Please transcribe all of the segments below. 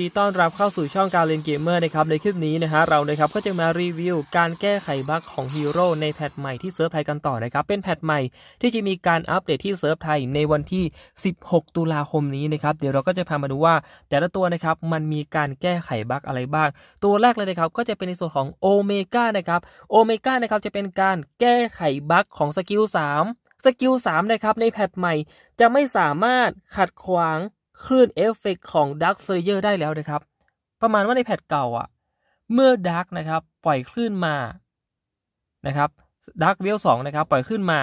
ดีต้อนรับเข้าสู่ช่องการเล่นเกมเมอร์นะครับในคลิปนี้นะฮะเรานะครับก็จะมารีวิว การแก้ไขบั๊กของฮีโร่ในแพทใหม่ที่เซิร์ฟไทยกันต่อนะครับเป็นแพทใหม่ที่จะมีการอัปเดตที่เซิร์ฟไทยในวันที่ 16 ตุลาคมนี้นะครับเดี๋ยวเราก็จะพามาดูว่าแต่ละตัวนะครับมันมีการแก้ไขบั๊กอะไรบ้างตัวแรกเลยนะครับก็จะเป็นในส่วนของโอเมก้านะครับโอเมก้านะครับจะเป็นการแก้ไขบั๊กของสกิล3สกิล3นะครับในแพทใหม่จะไม่สามารถขัดขวางคลื่นเอฟเฟกของ Dark s l a y e r ได้แล้วนะครับ ประมาณว่าในแพทเก่าอะ่ะ เมื่อ Dark นะครับปล่อยคลื่นมา นะครับ Dark ล e l 2นะครับปล่อยคลื่นมา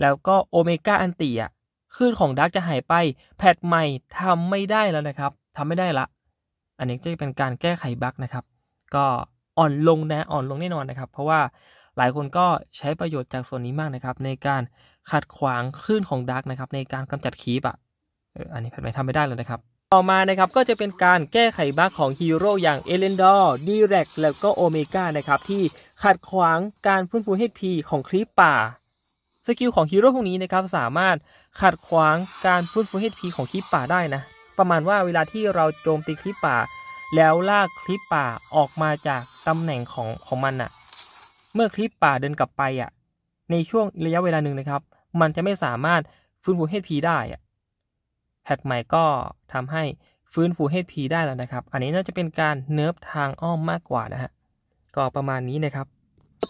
แล้วก็โอเมก้าอันตีอ่ะ คลื่นของ Dark จะหายไปแพทใหม่ทำไม่ได้แล้วนะครับทำไม่ได้ละ อันนี้จะเป็นการแก้ไขบั๊กนะครับ ก็อ่อนลงนะอ่อนลงแน่นอนนะครับเพราะว่าหลายคนก็ใช้ประโยชน์จากส่วนนี้มากนะครับในการขัดขวางคลื่นของดักนะครับในการกำจัดคีบอะอันนี้แพทไม่ทำไม่ได้เลยนะครับ ต่อมานะครับก็จะเป็นการแก้ไขบั๊กของฮีโร่อย่างเอเลนดอร์ดีแรกแล้วก็โอเมก้านะครับที่ขัดขวางการฟื้นฟูเฮดพีของคลิปป่า สกิลของฮีโร่พวกนี้นะครับสามารถขัดขวางการฟื้นฟูเฮดพีของคลิปป่าได้นะ ประมาณว่าเวลาที่เราโจมตีคลิปป่า แล้วลากคลิปป่าออกมาจากตำแหน่งของของมันอะ่ะ เมื่อคลิปป่าเดินกลับไปอะ่ะ ในช่วงระยะเวลาหนึ่งนะครับมันจะไม่สามารถฟื้นฟูเฮดพีได้อ่ะแพทใหม่ก็ทำให้ฟื้นฟูเฮดพีได้แล้วนะครับ อันนี้น่าจะเป็นการเนิร์ฟทางอ้อมมากกว่านะฮะ ก็ประมาณนี้นะครับ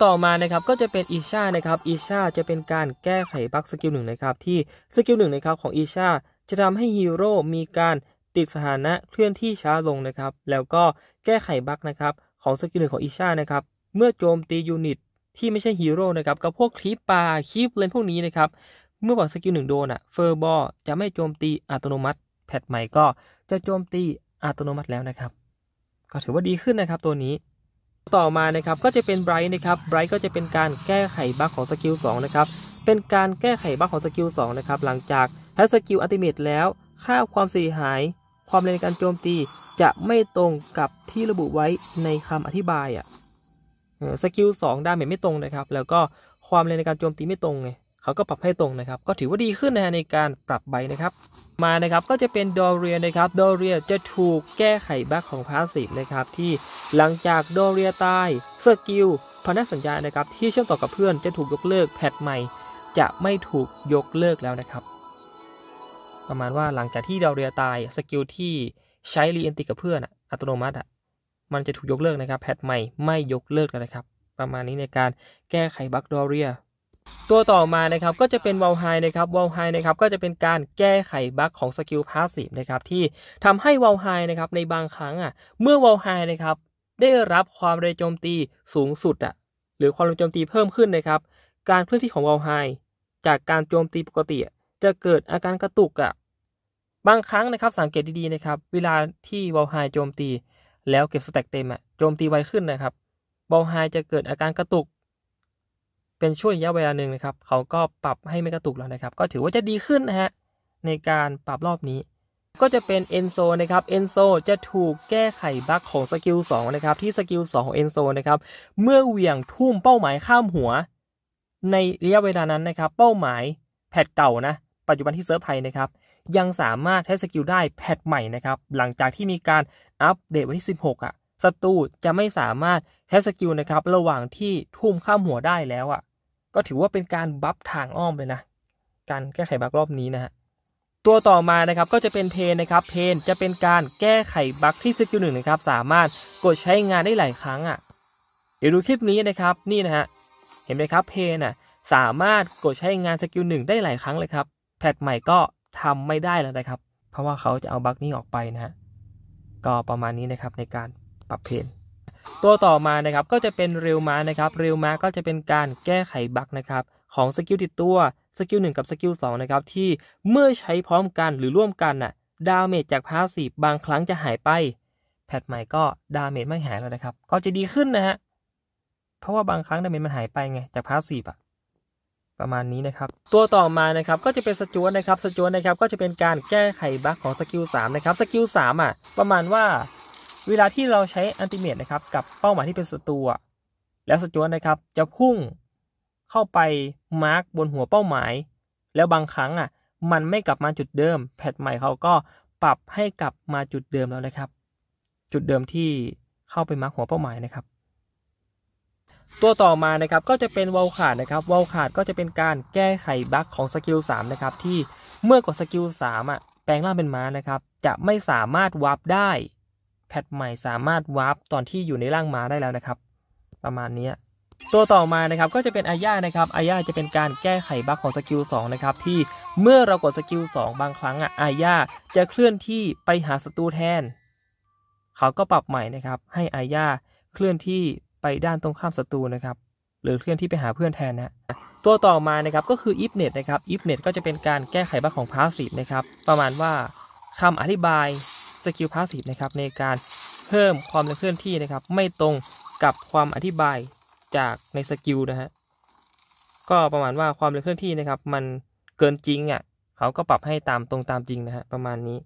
ต่อมานะครับก็จะเป็นอีชานะครับ อีชาจะเป็นการแก้ไขบั๊กสกิลหนึ่งนะครับ ที่สกิลหนึ่งนะครับ ของอีชาจะทำให้ฮีโร่มีการติดสถานะเคลื่อนที่ช้าลงนะครับ แล้วก็แก้ไขบั๊กนะครับ ของสกิลหนึ่งของอีชานะครับ เมื่อโจมตียูนิตที่ไม่ใช่ฮีโร่นะครับกับพวกคลิปปลาคลิปเลนพวกนี้นะครับเมื่อบอกสกิลหนึ่งโดนอะเฟอร์บอจะไม่โจมตีอัตโนมัติแพทใหม่ก็จะโจมตีอัตโนมัติแล้วนะครับ ก็ถือว่าดีขึ้นนะครับตัวนี้ ต่อมานะครับก็จะเป็นไบรท์นะครับไบรท์ก็จะเป็นการแก้ไขบั๊กของสกิล2นะครับเป็นการแก้ไขบั๊กของสกิล2นะครับหลังจากแพ้สกิลอัติเมตแล้วค่าความเสียหาย ความแรงในการโจมตีจะไม่ตรงกับที่ระบุไว้ในคำอธิบายอะ่ะสกิล2ดาเมไม่ตรงนะครับแล้วก็ความแรงในการโจมตีไม่ตรงไงเขาก็ปรับให้ตรงนะครับ ก็ถือว่าดีขึ้นนะในการปรับใบนะครับ มานะครับก็จะเป็นดอเรียนะครับดอเรียจะถูกแก้ไขบั๊กของพาสซีฟนะครับที่หลังจากดอเรียตายสกิลพนักสัญญานะครับที่เชื่อมต่อกับเพื่อนจะถูกยกเลิก แพทใหม่ จะไม่ถูกยกเลิกแล้วนะครับ ประมาณว่าหลังจากที่ดอเรียตายสกิลที่ใช้รีเอนติกับเพื่อนอัตโนมัติอ่ะมันจะถูกยกเลิกนะครับ แพทใหม่ไม่ยกเลิกแล้วนะครับ ประมาณนี้ในการแก้ไขบั๊กดอเรียตัวต่อมานะครับก็จะเป็นวอลไฮนะครับวอลไฮนะครับ ก็จะเป็นการแก้ไขบั๊กของสกิลพาสซีฟนะครับที่ทำให้วอลไฮนะครับ ในบางครั้งอ่ะเมื่อวอลไฮนะครับได้รับความเร็วโจมตีสูงสุดอ่ะหรือความเร็วโจมตีเพิ่มขึ้นนะครับ การเคลื่อนที่ของวอลไฮจากการโจมตีปกติจะเกิดอาการกระตุกอ่ะบางครั้งนะครับสังเกตดีๆนะครับ เวลาที่วอลไฮโจมตี แล้วเก็บสแต็กเต็มอ่ะโจมตีไวขึ้นนะครับวอลไฮจะเกิดอาการกระตุกเป็นช่วงระยะเวลาหนึ่งนะครับ เขาก็ปรับให้ไม่กระตุกแล้วนะครับก็ถือว่าจะดีขึ้นนะฮะในการปรับรอบนี้ ก็จะเป็นเอนโซนะครับเอนโซจะถูกแก้ไขบั๊กของสกิล2นะครับที่สกิล2ของเอนโซนะครับเมื่อเหวี่ยงทุ่มเป้าหมายข้ามหัว ในระยะเวลานั้นนะครับเป้าหมายแพทเก่านะปัจจุบันที่เซิร์ฟไทยนะครับยังสามารถใช้สกิลได้แพทใหม่นะครับหลังจากที่มีการอัปเดตวันที่ 16อะ่ะศัตรูจะไม่สามารถใช้สกิลนะครับระหว่างที่ทุ่มข้ามหัวได้แล้วอะ่ะก็ถือว่าเป็นการบัฟทางอ้อมเลยนะ การแก้ไขบั๊กรอบนี้นะฮะตัวต่อมานะครับก็จะเป็นเพนนะครับ เพนจะเป็นการแก้ไขบั๊กที่สกิลหนึ่งนะครับสามารถกดใช้งานได้หลายครั้งอ่ะเดี๋ยวดูคลิปนี้นะครับนี่นะฮะเห็นไหมครับเพนอ่ะสามารถกดใช้งานสกิลหนึ่งได้หลายครั้งเลยครับแพทใหม่ก็ทำไม่ได้แล้วนะครับเพราะว่าเขาจะเอาบั๊กนี้ออกไปนะฮะก็ประมาณนี้นะครับในการปรับเพนตัวต่อมานะครับก็จะเป็นเรียวมานะครับ เรียวมาก็จะเป็นการแก้ไขบั๊กนะครับของสกิลติดตัวสกิลหนึ่งกับสกิลสองนะครับ ที่เมื่อใช้พร้อมกันหรือร่วมกันน่ะ ดาเมจจากพาสีบางครั้งจะหายไป แพทใหม่ก็ดาเมจไม่หายแล้วนะครับ ก็จะดีขึ้นนะฮะเพราะว่าบางครั้งดาเมจมันหายไปไงจากพาสีอะประมาณนี้นะครับ ตัวต่อมานะครับก็จะเป็นสจวนนะครับสจวนนะครับ ก็จะเป็นการแก้ไขบั๊กของสกิลสามนะครับสกิลสามอ่ะประมาณว่าเวลาที่เราใช้อันติเมตนะครับกับเป้าหมายที่เป็นศัตรูแล้วสจวนนะครับจะพุ่งเข้าไปมาร์กบนหัวเป้าหมาย แล้วบางครั้งอ่ะมันไม่กลับมาจุดเดิมแพทใหม่เขาก็ปรับให้กลับมาจุดเดิมแล้วนะครับ จุดเดิมที่เข้าไปมาร์กหัวเป้าหมายนะครับตัวต่อมานะครับก็จะเป็นวอลขาดนะครับวอลขาดก็จะเป็นการแก้ไขบั๊กของสกิล3นะครับ ที่เมื่อกดสกิล3อ่ะแปลงร่างเป็นม้านะครับ จะไม่สามารถวาร์ปได้แพทใหม่สามารถวาร์ปตอนที่อยู่ในร่างม้าได้แล้วนะครับ ประมาณนี้ตัวต่อมานะครับก็จะเป็นอาย่านะครับอาย่าจะเป็นการแก้ไขบั๊กของสกิล2นะครับที่เมื่อเรากดสกิล2บางครั้งอ่ะอาย่าจะเคลื่อนที่ไปหาศัตรูแทน เขาก็ปรับใหม่นะครับ ให้อาย่าเคลื่อนที่ไปด้านตรงข้ามศัตรูนะครับหรือเคลื่อนที่ไปหาเพื่อนแทนนะตัวต่อมานะครับก็คืออฟเน็ตนะครับอฟเน็ตก็จะเป็นการแก้ไขบั๊กของพาสซีฟนะครับ ประมาณว่าคำอธิบายสกิลพาสซีฟนะครับในการเพิ่มความเร็วเคลื่อนที่นะครับ ไม่ตรงกับความอธิบายจากในสกิลนะฮะก็ประมาณว่าความเร็วเคลื่อนที่นะครับ มันเกินจริงอะ่ะเขาก็ปรับให้ตามตรงตามจริงนะฮะประมาณนี้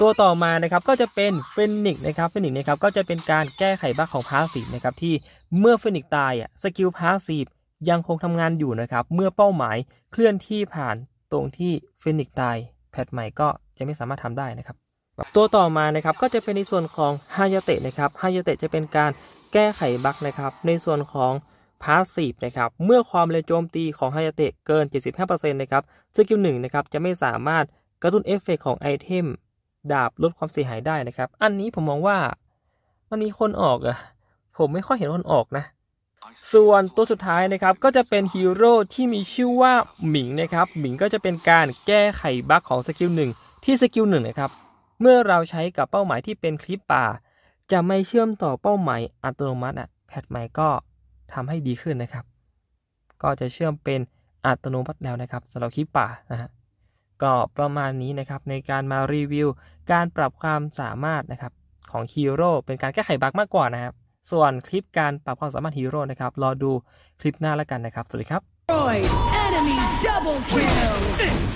ตัวต่อมานะครับก็จะเป็นเฟนิกนะครับเฟนิกนะครับก็จะเป็นการแก้ไขบั๊กของพาสีฟนะครับ ที่เมื่อเฟนิกตายอ่ะสกิลพาสีฟยังคงทำงานอยู่นะครับ เมื่อเป้าหมายเคลื่อนที่ผ่านตรงที่เฟนิกตายแพทใหม่ก็จะไม่สามารถทำได้นะครับตัวต่อมานะครับก็จะเป็นในส่วนของฮายาเตะนะครับ ฮายาเตะจะเป็นการแก้ไขบั๊กนะครับ ในส่วนของพาสซีฟนะครับ เมื่อความเร็วโจมตีของฮายาเตะเกิน 75%นะครับ สกิลหนึ่งนะครับจะไม่สามารถกระตุ้นเอฟเฟกของไอเทมดาบลดความเสียหายได้นะครับ อันนี้ผมมองว่า มันมีคนออกอะผมไม่ค่อยเห็นคนออกนะ ส่วนตัวสุดท้ายนะครับก็จะเป็นฮีโร่ที่มีชื่อว่าหมิงนะครับ หมิงก็จะเป็นการแก้ไขบั๊กของสกิลหนึ่งที่สกิลหนึ่งนะครับเมื่อเราใช้กับเป้าหมายที่เป็นคลิปป่า จะไม่เชื่อมต่อเป้าหมายอัตโนมัติอ่ะแพทใหม่ก็ทำให้ดีขึ้นนะครับ ก็จะเชื่อมเป็นอัตโนมัติแล้วนะครับสำหรับคลิปป่านะฮะก็ประมาณนี้นะครับในการมารีวิว การปรับความสามารถนะครับของฮีโร่เป็นการแก้ไขบั๊กมากกว่านะครับ ส่วนคลิปการปรับความสามารถฮีโร่นะครับรอดูคลิปหน้าแล้วกันนะครับสวัสดีครับ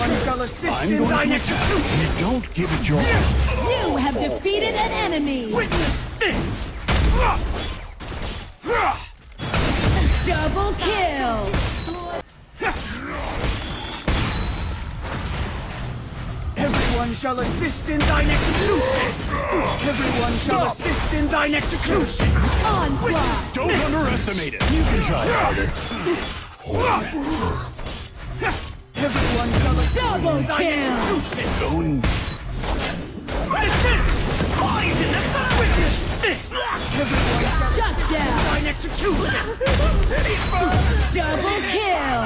One shall assist I'm in thine execution. You don't give it your You have defeated an enemy. Witness this. Double kill. Everyone shall assist in thine execution! Everyone shall assist in thine execution! Onslaught! Don't underestimate it! You can try harder. Double kill! Going. What is this? Eyes in the back with this! Shut down! Fine execution! Double kill!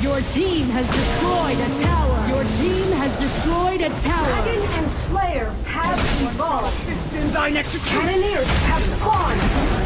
Your team has destroyed a tower! Your team has destroyed a tower! Dragon and Slayer have evolved! Assist thine execution! Cannoneers have spawned!